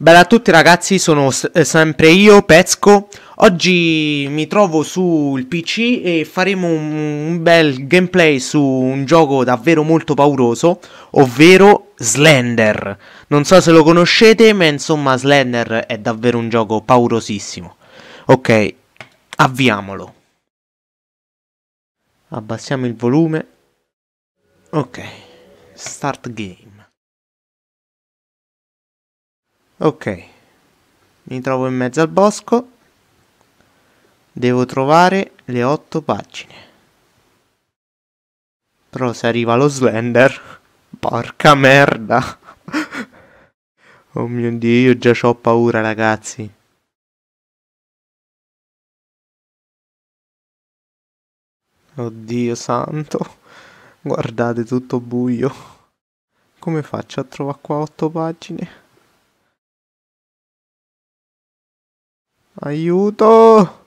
Bella a tutti ragazzi, sono eh, sempre io, Pezco. Oggi mi trovo sul PC e faremo un, bel gameplay su un gioco davvero molto pauroso, ovvero Slender. Non so se lo conoscete, ma insomma Slender è davvero un gioco paurosissimo. Ok, avviamolo. Abbassiamo il volume. Ok, start game ok mi trovo in mezzo al bosco devo trovare le otto pagine però se arriva lo slender porca merda oh mio dio io già ho paura ragazzi Oddio santo, guardate tutto buio. Come faccio a trovare qua otto pagine? Aiuto!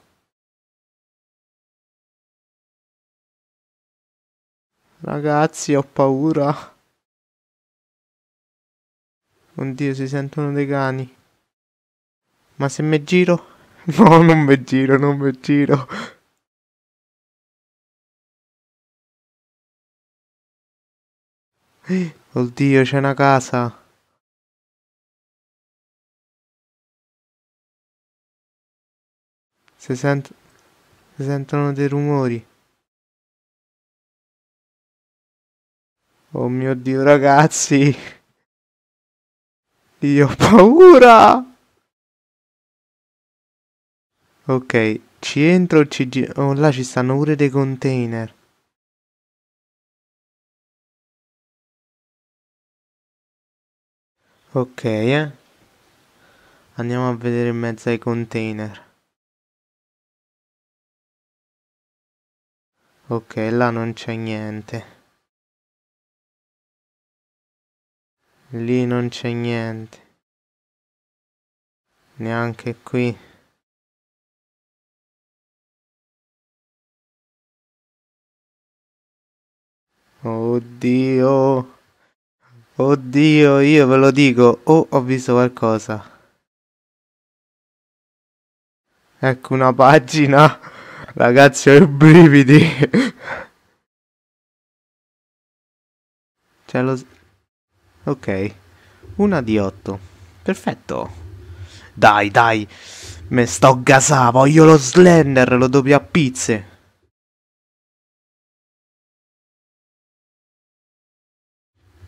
Ragazzi, ho paura. Oddio, si sentono dei cani. Ma se mi giro? No, non mi giro, non mi giro. Oddio, c'è una casa. Si, sent si sentono dei rumori. Oh mio Dio, ragazzi! Io ho paura! Ok, ci entro o ci giro? Oh, là ci stanno pure dei container. Ok, eh. Andiamo a vedere in mezzo ai container. Ok, là non c'è niente. Lì non c'è niente. Neanche qui. Oddio. Oddio, io ve lo dico. Oh, ho visto qualcosa. Ecco una pagina. Ragazzi, ho i brividi. C'è lo... Ok. Una di otto. Perfetto. Dai, dai. Me sto gasà, voglio lo Slender, lo doppio a pizze.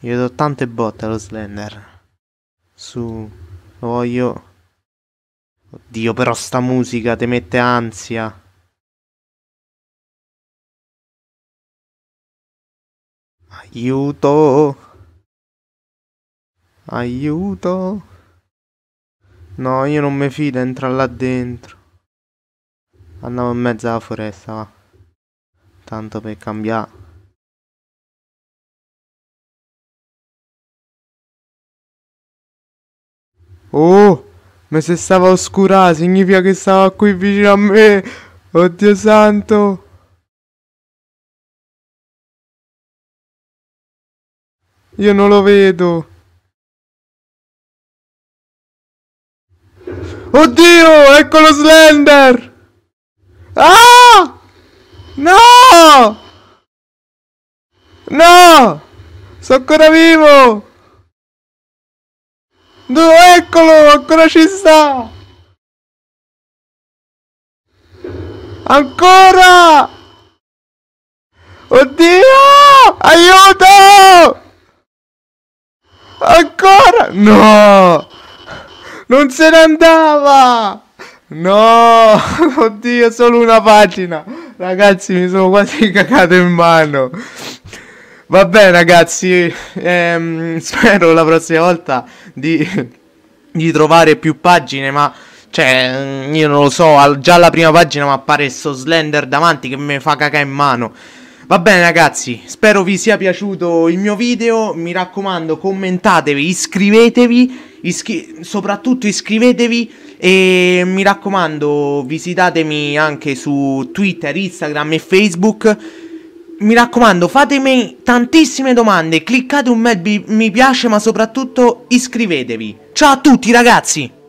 Io do tante botte allo Slender. Su, lo voglio... Oddio, però sta musica ti mette ansia. Aiuto! Aiuto! No, io non mi fido, entra là dentro. Andiamo in mezzo alla foresta, va. Tanto per cambiare. Oh! Ma se stava oscura significa che stava qui vicino a me! Oddio santo! Io non lo vedo. Oddio, ecco lo Slender! Ah! No! No! Sono ancora vivo! No, eccolo, ancora ci sta! Ancora! Oddio! Aiuto! Ancora? No! Non se ne andava! No! Oddio, solo una pagina! Ragazzi, mi sono quasi cagato in mano. Vabbè, ragazzi, ehm, spero la prossima volta di, di trovare più pagine, ma... Cioè, io non lo so, già alla prima pagina mi appare sto Slender davanti che mi fa cagare in mano. Va bene ragazzi, spero vi sia piaciuto il mio video, mi raccomando commentatevi, iscrivetevi, iscri soprattutto iscrivetevi e mi raccomando visitatemi anche su Twitter, Instagram e Facebook. Mi raccomando fatemi tantissime domande, cliccate un bel mi piace ma soprattutto iscrivetevi. Ciao a tutti ragazzi!